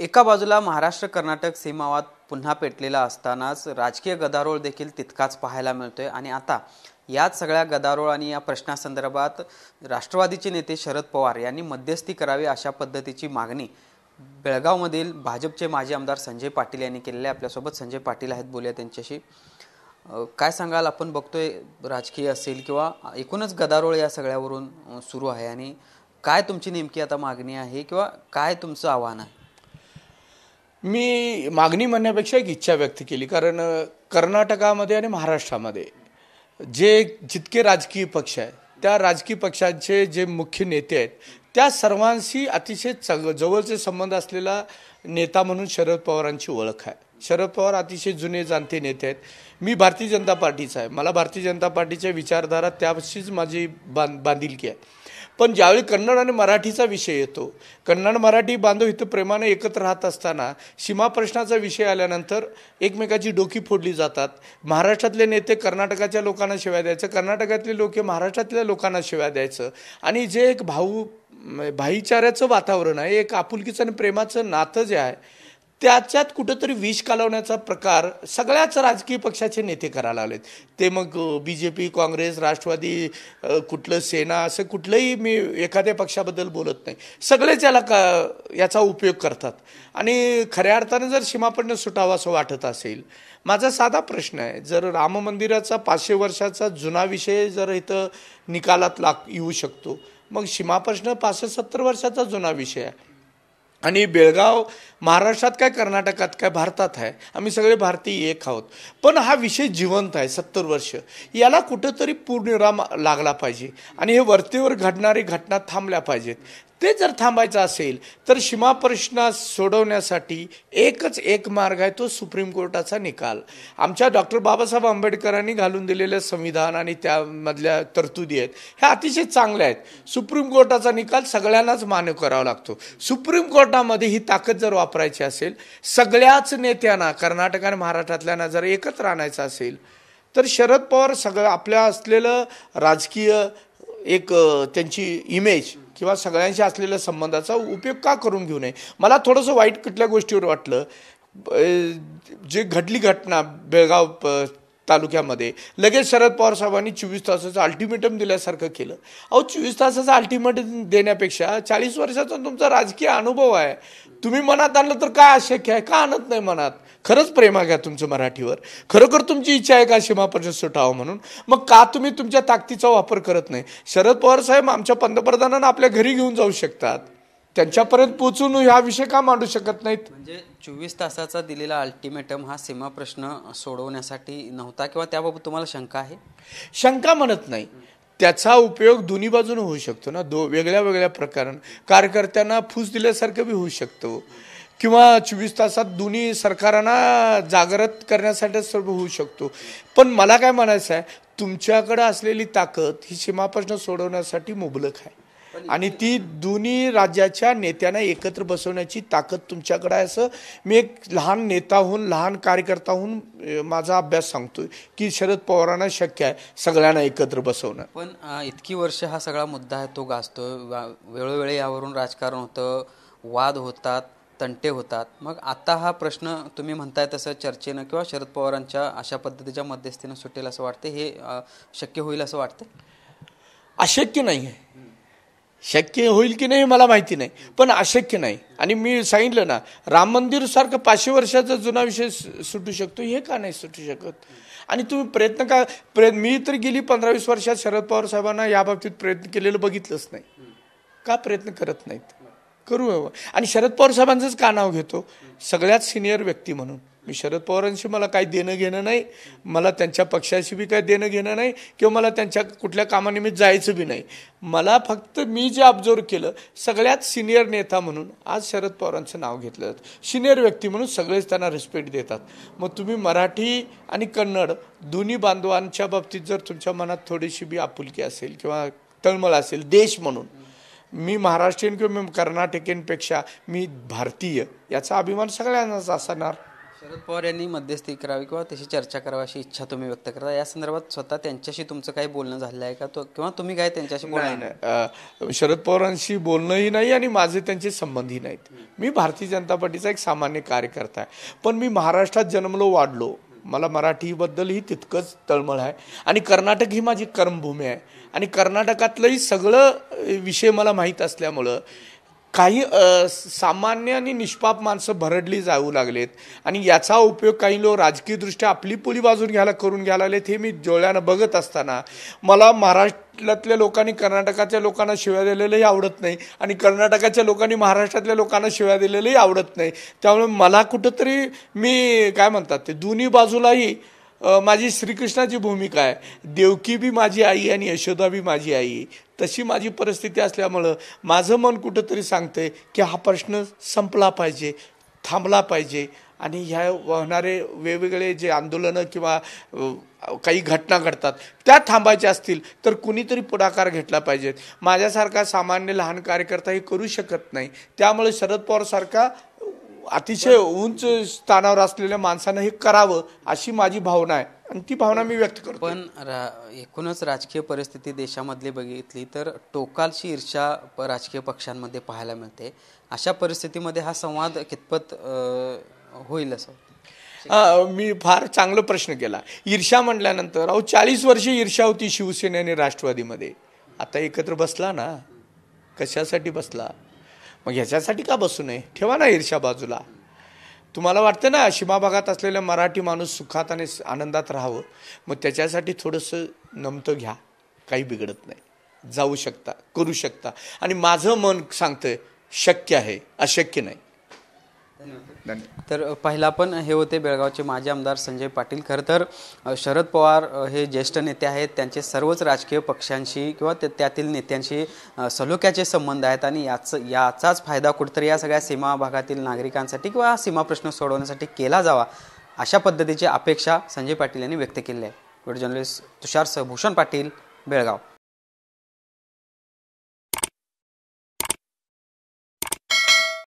एका बाजूला महाराष्ट्र कर्नाटक सीमावाद पुन्हा पेटलेला असतानाच राजकीय गदारोळ देखील तितकाच पाहायला मिळतोय आणि आता याच सगळ्या गदारोळ आणि या प्रश्नासंदर्भात राष्ट्रवादीचे नेते शरद पवार यांनी मध्यस्थी करावी अशा पद्धतीची मागणी बेळगावमधील भाजपचे माजी आमदार संजय पाटील यांनी केलेले आपल्यासोबत संजय पाटील आहेत बोलूया त्यांच्याशी काय सांगाल आपण बघतोय राजकीय असेल किंवा एकूणच गदारोळ या सगळ्यावरून सुरू आहे आणि काय तुमची नेमकी आता मागणी आहे किंवा काय तुमचं आव्हान आहे मी मागणी म्हणण्यापेक्षा एक इच्छा व्यक्त केली कारण कर्नाटकामध्ये आणि महाराष्ट्रामध्ये जे जितके राजकीय पक्ष आहेत त्या राजकीय पक्षांचे जे मुख्य नेते आहेत त्या सर्वांशी अतिशय चग जवळचे संबंध असलेला नेता म्हणून शरद पवारांची ओळख आहे शरद पवार अतिशय जुने जाणते नेते आहेत मी भारतीय जनता पार्टीचा आहे मला भारतीय जनता पार्टीच्या विचारधारा त्याशीच माझी बां बांधिलकी आहे पण ज्यावेळी कन्नड आणि मराठीचा विषय येतो कन्नड मराठी बांधव इथं प्रेमाने एकत्र राहत असताना सीमा प्रश्नाचा विषय आल्यानंतर एकमेकाची डोकी फोडली जातात महाराष्ट्रातले नेते कर्नाटकाच्या लोकांना शिव्या द्यायचं कर्नाटकातले लोक महाराष्ट्रातल्या लोकांना शिव्या द्यायचं आणि जे एक भाऊ भाईचाऱ्याचं वातावरण आहे एक आपुलकीचं आणि प्रेमाचं नातं जे आहे त्याच्यात कुठंतरी विष कालवण्याचा प्रकार सगळ्याच राजकीय पक्षाचे नेते करायला लागलेत ते मग B J P Congress Rashtrawadi कुठलं सेना असं कुठलंही मी एखाद्या पक्षाबद्दल बोलत नाही सगळेच याला का याचा उपयोग करतात आणि खऱ्या अर्थानं जर सीमापडणं सुटावं असं वाटत असेल माझा साधा प्रश्न आहे जर राम मंदिराचा पाचशे वर्षाचा जुना विषय जर इथं निकालात लाग येऊ शकतो मग सीमाप्रश्न पाचशे सत्तर वर्षाचा जुना विषय आहे आणि बेळगाव महाराष्ट्रात काय कर्नाटकात काय भारतात आहे आम्ही सगळे भारतीय एक आहोत पण हा विषय जिवंत आहे सत्तर वर्ष याला कुठंतरी राम लागला पाहिजे आणि हे वरतीवर घडणारी घटना थांबल्या पाहिजेत ते जर थांबायचं असेल तर सीमाप्रश्न सोडवण्यासाठी एकच एक मार्ग आहे तो सुप्रीम कोर्टाचा निकाल आमच्या डॉक्टर बाबासाहेब आंबेडकरांनी घालून दिलेलं संविधान आणि त्यामधल्या तरतुदी आहेत ह्या अतिशय चांगल्या आहेत सुप्रीम कोर्टाचा निकाल सगळ्यांनाच मान्य करावा लागतो सुप्रीम कोर्टामध्ये ही ताकद जर वापरायची असेल सगळ्याच नेत्यांना कर्नाटक आणि महाराष्ट्रातल्यांना जर एकत्र आणायचं असेल तर शरद पवार सगळं आपल्या असलेलं राजकीय एक त्यांची इमेज किंवा सगळ्यांशी असलेल्या संबंधाचा उपयोग का करून घेऊ नये मला थोडंसं वाईट कुठल्या गोष्टीवर वाटलं जे घडली घटना बेळगाव तालुक्यामध्ये लगेच शरद पवार साहेबांनी चोवीस तासाचं अल्टिमेटम दिल्यासारखं केलं अहो चोवीस तासाचं अल्टिमेटम देण्यापेक्षा चाळीस वर्षाचा तुमचा राजकीय अनुभव आहे तुम्ही मनात आणलं तर काय अशक्य आहे का आणत नाही मनात खरंच प्रेमा घ्या तुमचं मराठीवर खरोखर तुमची इच्छा आहे का सीमा ठावं म्हणून मग का तुम्ही तुमच्या ताकदीचा वापर करत नाही शरद पवार साहेब आमच्या पंतप्रधानांना आपल्या घरी घेऊन जाऊ शकतात त्यांच्यापर्यंत पोहोचून ह्या विषय का मांडू शकत नाहीत म्हणजे चोवीस तासाचा दिलेला अल्टिमेटम हा सीमा प्रश्न सोडवण्यासाठी नव्हता किंवा त्याबाबत तुम्हाला शंका आहे शंका म्हणत नाही त्याचा उपयोग दोन्ही बाजूने होऊ शकतो ना दो वेगळ्या वेगळ्या प्रकारण कार्यकर्त्यांना फूस दिल्यासारखं बी होऊ शकतो किंवा चोवीस तासात दोन्ही सरकारांना जागृत करण्यासाठी सर्व होऊ शकतो पण मला काय म्हणायचं आहे तुमच्याकडं असलेली ताकद ही सीमाप्रश्न सोडवण्यासाठी मुबलक आहे आणि ती दोन्ही राज्याच्या नेत्यांना एकत्र बसवण्याची ताकद तुमच्याकडे आहे असं मी एक लहान नेताहून लहान कार्यकर्ताहून माझा अभ्यास सांगतोय की शरद पवारांना शक्य आहे सगळ्यांना एकत्र बसवणं पण इतकी वर्ष हा सगळा मुद्दा आहे तो गाजतोय वेळोवेळी यावरून राजकारण होतं वाद होतात तंटे होतात मग आता हा प्रश्न तुम्ही म्हणताय तसं चर्चेनं किंवा शरद पवारांच्या अशा पद्धतीच्या मध्यस्थीनं सुटेल असं वाटतं हे शक्य होईल असं वाटतं अशक्य नाही आहे शक्य होईल की नाही मला माहिती नाही पण अशक्य नाही आणि मी सांगितलं ना राम मंदिरसारखं पाचशे वर्षाचा जुना विषय सुटू शकतो हे का नाही सुटू शकत आणि तुम्ही प्रयत्न का प्रयत्न मी तर गेली पंधरा वीस वर्षात शरद पवार साहेबांना याबाबतीत प्रयत्न केलेलं बघितलंच नाही का प्रयत्न करत नाहीत करू आणि शरद पवार साहेबांचंच का नाव घेतो सगळ्यात सिनियर व्यक्ती म्हणून मी शरद पवारांशी मला काही देणं घेणं नाही मला त्यांच्या पक्षाशी बी काही देणं घेणं नाही किंवा मला त्यांच्या कुठल्या मी जायचं बी नाही मला फक्त मी जे ऑब्झर्व केलं सगळ्यात सिनियर नेता म्हणून आज शरद पवारांचं नाव घेतलं जातं सिनियर व्यक्ती म्हणून सगळेच त्यांना रिस्पेक्ट देतात मग तुम्ही मराठी आणि कन्नड दोन्ही बांधवांच्या बाबतीत जर तुमच्या मनात थोडीशी बी आपुलकी असेल किंवा तळमळ असेल देश म्हणून मी महाराष्ट्रीयन किंवा कर्नाटकीयांपेक्षा मी भारतीय याचा अभिमान सगळ्यांनाच असणार शरद पवार यांनी मध्यस्थी करावी किंवा त्याची चर्चा करावी अशी इच्छा तुम्ही व्यक्त करता या संदर्भात स्वतः त्यांच्याशी तुमचं काही बोलणं झालं आहे का तो किंवा तुम्ही काय त्यांच्याशी बोलणार शरद पवारांशी बोलणंही नाही आणि माझे त्यांचे संबंधही नाहीत मी भारतीय जनता पार्टीचा एक सामान्य कार्यकर्ता आहे पण मी महाराष्ट्रात जन्मलो वाढलो मला मराठीबद्दलही तितकंच तळमळ आहे आणि कर्नाटक ही माझी कर्मभूमी आहे आणि कर्नाटकातलंही सगळं विषय मला माहीत असल्यामुळं काही सामान्य आणि निष्पाप माणसं भरडली जाऊ लागलेत आणि याचा उपयोग काही लोक राजकीयदृष्ट्या आपली पुली बाजून घ्यायला करून घ्यायला लागलेत हे मी जोळ्यानं बघत असताना मला महाराष्ट्रातल्या लोकांनी कर्नाटकाच्या लोकांना शिव्या दिलेलंही आवडत नाही आणि कर्नाटकाच्या लोकांनी महाराष्ट्रातल्या लोकांना शिव्या दिलेलंही आवडत नाही त्यामुळे मला कुठंतरी मी काय म्हणतात ते दोन्ही बाजूलाही माझी श्रीकृष्णाची भूमिका आहे देवकी बी माझी आई आणि यशोदा बी माझी आई तशी माझी परिस्थिती असल्यामुळं माझं मन कुठंतरी सांगतंय की हा प्रश्न संपला पाहिजे थांबला पाहिजे आणि ह्या वाहणारे वेगवेगळे जे आंदोलनं किंवा काही घटना घडतात त्या थांबायच्या असतील तर कुणीतरी पुढाकार घेतला पाहिजेत माझ्यासारखा सामान्य लहान कार्यकर्ता हे करू शकत नाही त्यामुळे शरद पवारसारखा अतिशय उंच स्थानावर असलेल्या माणसानं हे करावं अशी माझी भावना आहे आणि ती भावना मी व्यक्त करतो पण रा एकूणच राजकीय परिस्थिती देशामधली बघितली तर टोकालची ईर्षा राजकीय पक्षांमध्ये पाहायला मिळते अशा परिस्थितीमध्ये हा संवाद कितपत होईल असं मी फार चांगला प्रश्न केला ईर्षा म्हटल्यानंतर अहो चाळीस वर्षे ईर्षा होती शिवसेने आणि राष्ट्रवादीमध्ये आता एकत्र बसला ना कशासाठी बसला मग ह्याच्यासाठी का बसू नये ठेवा ना ईर्षा बाजूला तुम्हाला वाटतं ना सीमा भागात असलेला मराठी माणूस सुखात आणि आनंदात राहावं मग त्याच्यासाठी थोडंसं नमतं घ्या काही बिघडत नाही जाऊ शकता करू शकता आणि माझं मन सांगतं शक्य आहे अशक्य नाही तर पहिला पण हे होते बेळगावचे माजी आमदार संजय पाटील खरं तर शरद पवार हे ज्येष्ठ नेते आहेत त्यांचे सर्वच राजकीय पक्षांशी किंवा त्यातील नेत्यांशी सलोख्याचे संबंध आहेत आणि याच याचाच फायदा कुठेतरी या सगळ्या सीमा भागातील नागरिकांसाठी किंवा सीमा प्रश्न सोडवण्यासाठी केला जावा अशा पद्धतीची अपेक्षा संजय पाटील यांनी व्यक्त केली आहे व्हिडिओ जर्नलिस्ट तुषार सहभूषण पाटील बेळगाव